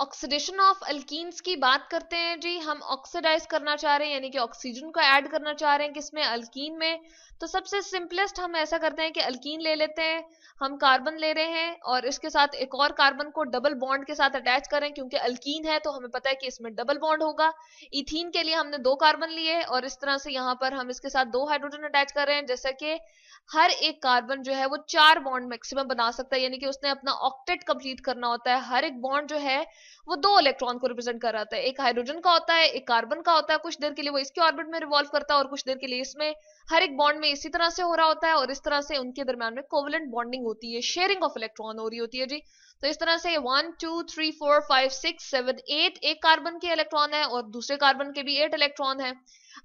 oxidation of alkynes की बात करते हैं जी हम ऑक्सीडाइज करना चाह रहे हैं यानी कि ऑक्सीजन को ऐड करना चाह रहे हैं किसमें अल्कीन में तो सबसे सिंपलेस्ट हम ऐसा करते हैं कि अल्कीन ले लेते हैं हम कार्बन ले रहे हैं और इसके साथ एक और कार्बन को डबल बॉन्ड के साथ अटैच करें क्योंकि अल्कीन है तो हमें पता है कि इसमें डबल बॉन्ड होगा इथीन के लिए हमने दो कार्बन लिए और इस तरह से यहाँ पर हम इसके साथ दो हाइड्रोजन अटैच कर रहे हैं जैसा कि हर एक कार्बन जो है वो चार बॉन्ड मैक्सिमम बना सकता है यानी कि उसने अपना ऑक्टेट कंप्लीट करना होता है हर एक बॉन्ड जो है वो दो इलेक्ट्रॉन को रिप्रेजेंट कर रहा था एक हाइड्रोजन का होता है एक कार्बन का होता है कुछ देर के लिए वो इसके ऑर्बिट में रिवॉल्व करता है और कुछ देर के लिए इसमें हर एक बॉन्ड में इसी तरह से हो रहा होता है और इस तरह से उनके दरमियान में कोवलेंट बॉन्डिंग होती है शेयरिंग ऑफ इलेक्ट्रॉन हो रही होती है जी तो इस तरह से one two three four five six seven eight एक कार्बन के इलेक्ट्रॉन है और दूसरे कार्बन के भी एट इलेक्ट्रॉन है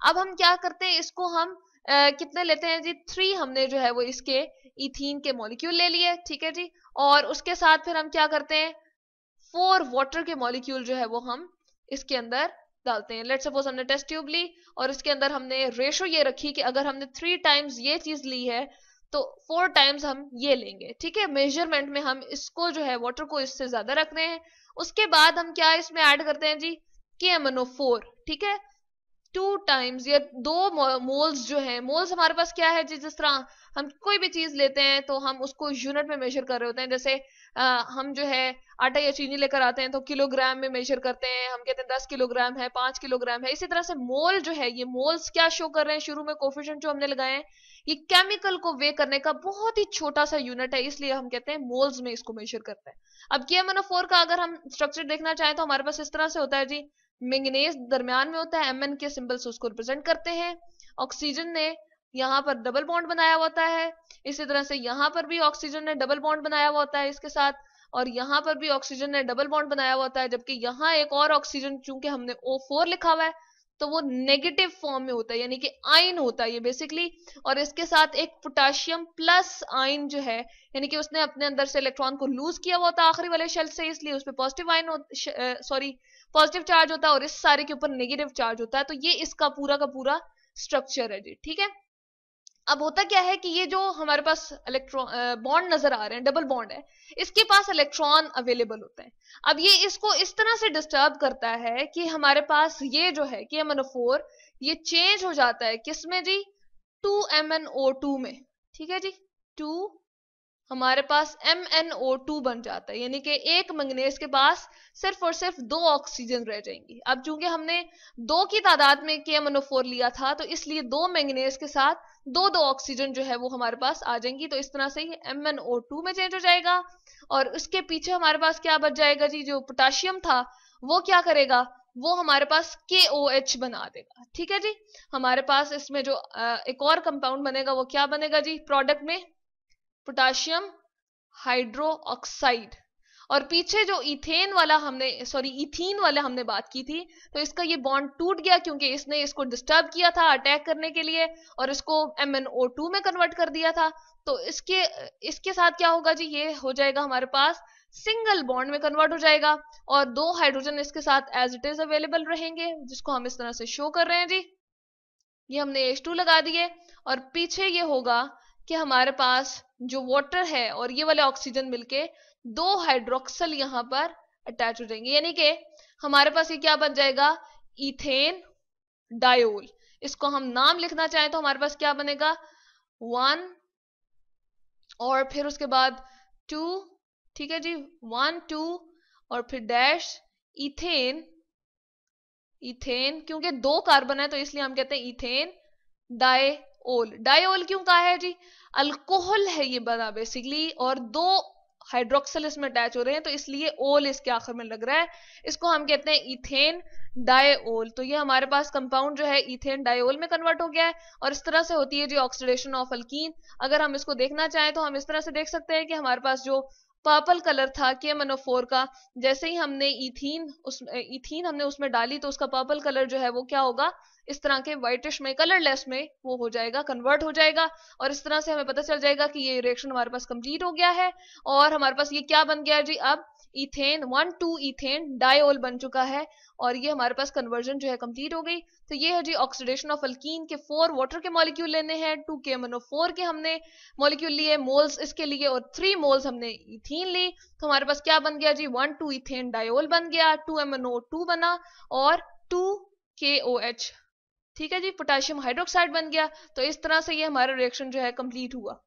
अब हम क्या करते हैं इसको हम Uh, कितने लेते हैं जी थ्री हमने जो है वो इसके इथीन के मॉलिक्यूल ले लिए ठीक है जी और उसके साथ फिर हम क्या करते हैं फोर वाटर के मॉलिक्यूल जो है वो हम इसके अंदर डालते हैं लेट सपोज हमने टेस्ट ट्यूब ली और इसके अंदर हमने रेशो ये रखी कि अगर हमने थ्री टाइम्स ये चीज ली है तो फोर टाइम्स हम ये लेंगे ठीक है मेजरमेंट में हम इसको जो है वाटर को इससे ज्यादा रख रहे हैं उसके बाद हम क्या इसमें ऐड करते हैं जी के एम एन ओ फोर ठीक है टू टाइम्स या दो मोल्स जो है मोल्स हमारे पास क्या है जिस तरह हम कोई भी चीज लेते हैं तो हम उसको यूनिट में मेजर कर रहे होते हैं जैसे आ, हम जो है आटा या चीनी लेकर आते हैं तो किलोग्राम में मेजर करते हैं हम कहते हैं दस किलोग्राम है पांच किलोग्राम है इसी तरह से मोल जो है ये मोल्स क्या शो कर रहे हैं शुरू में कोफिशेंट जो हमने लगाए हैं ये केमिकल को वे करने का बहुत ही छोटा सा यूनिट है इसलिए हम कहते हैं मोल्स में इसको मेजर करते हैं अब के एम का अगर हम स्ट्रक्चर देखना चाहें तो हमारे पास इस तरह से होता है जी मैंगनीज दरमियान में होता है एम के सिंबल्स उसको रिप्रेजेंट करते हैं ऑक्सीजन ने यहाँ पर डबल बॉन्ड बनाया होता है इसी तरह से यहाँ पर भी ऑक्सीजन ने डबल बॉन्ड बनाया होता है इसके साथ और यहाँ पर भी ऑक्सीजन ने डबल बॉन्ड बनाया हुआ होता है जबकि यहाँ एक और ऑक्सीजन चूंकि हमने O4 लिखा हुआ है तो वो नेगेटिव फॉर्म में होता है यानी कि आयन होता है ये बेसिकली और इसके साथ एक पोटाशियम प्लस आयन जो है यानी कि उसने अपने अंदर से इलेक्ट्रॉन को लूज किया हुआ होता आखिरी वाले शेल से इसलिए उस पर positive ion sorry positive charge होता है और इस सारे के ऊपर नेगेटिव चार्ज होता है तो ये इसका पूरा का पूरा स्ट्रक्चर है जी ठीक है अब होता क्या है कि ये जो हमारे पास इलेक्ट्रॉन बॉन्ड नजर आ रहे हैं डबल बॉन्ड है इसके पास इलेक्ट्रॉन अवेलेबल होते हैं अब ये इसको इस तरह से डिस्टर्ब करता है कि हमारे पास ये जो है कि एम ये चेंज हो जाता है किसमें जी टू एम में ठीक है जी टू हमारे पास एम एन ओ टू बन जाता है यानी कि एक मंगनेस के पास सिर्फ और सिर्फ दो ऑक्सीजन रह जाएंगी अब चूंकि हमने दो की तादाद में के लिया था तो इसलिए दो मैंगनेस के साथ दो दो ऑक्सीजन जो है वो हमारे पास आ जाएंगी तो इस तरह से ये एम एन ओ टू में चेंज हो जाएगा और उसके पीछे हमारे पास क्या बच जाएगा जी जो पोटाशियम था वो क्या करेगा वो हमारे पास के ओ एच बना देगा ठीक है जी हमारे पास इसमें जो एक और कंपाउंड बनेगा वो क्या बनेगा जी प्रोडक्ट में पोटाशियम हाइड्रोक्साइड और पीछे जो इथेन वाला हमने सॉरी इथीन वाला हमने बात की थी तो इसका ये बॉन्ड टूट गया क्योंकि इसने इसको डिस्टर्ब किया था अटैक करने के लिए और इसको एम में कन्वर्ट कर दिया था तो इसके इसके साथ क्या होगा जी ये हो जाएगा हमारे पास सिंगल बॉन्ड में कन्वर्ट हो जाएगा और दो हाइड्रोजन इसके साथ एज इट इज अवेलेबल रहेंगे जिसको हम इस तरह से शो कर रहे हैं जी ये हमने एच लगा दिए और पीछे ये होगा कि हमारे पास जो वाटर है और ये वाले ऑक्सीजन मिलके दो हाइड्रोक्सल यहाँ पर अटैच हो जाएंगे यानी कि हमारे पास ये क्या बन जाएगा इथेन डायोल इसको हम नाम लिखना चाहें तो हमारे पास क्या बनेगा वन और फिर उसके बाद टू ठीक है जी वन टू और फिर डैश इथेन इथेन क्योंकि दो कार्बन है तो इसलिए हम कहते हैं इथेन डाई ओल डाईल क्यों कहा है जी अल्कोहल है ये बना बेसिकली और दो हाइड्रोक्सल इसमें अटैच हो रहे हैं तो इसलिए ओल इसके आखिर में लग रहा है इसको हम कहते हैं इथेन डायओल तो ये हमारे पास कंपाउंड जो है इथेन डायओल में कन्वर्ट हो गया है और इस तरह से होती है जी ऑक्सीडेशन ऑफ अल्कीन अगर हम इसको देखना चाहें तो हम इस तरह से देख सकते हैं कि हमारे पास जो पर्पल कलर था के मनोफोर oh का जैसे ही हमने इथीन उस इथीन हमने उसमें डाली तो उसका पर्पल कलर जो है वो क्या होगा इस तरह के व्हाइटिश में कलरलेस में वो हो जाएगा कन्वर्ट हो जाएगा और इस तरह से हमें पता चल जाएगा कि ये रिएक्शन हमारे पास कंप्लीट हो गया है और हमारे पास ये क्या बन गया जी अब ethane one two ethane diol बन चुका है और ये हमारे पास कन्वर्जन जो है कंप्लीट हो गई तो ये है जी ऑक्सीडेशन ऑफ अल्कीन के फोर वाटर के मॉलिक्यूल लेने हैं टू के एमनो फोर के हमने मॉलिक्यूल लिए मोल्स इसके लिए और थ्री मोल्स हमने इथीन ली तो हमारे पास क्या बन गया जी वन टू इथेन डायोल बन गया टू ओ टू बना और टू के ओ एच ठीक है जी पोटेशियम हाइड्रोक्साइड बन गया तो इस तरह से ये हमारा रिएक्शन जो है कंप्लीट हुआ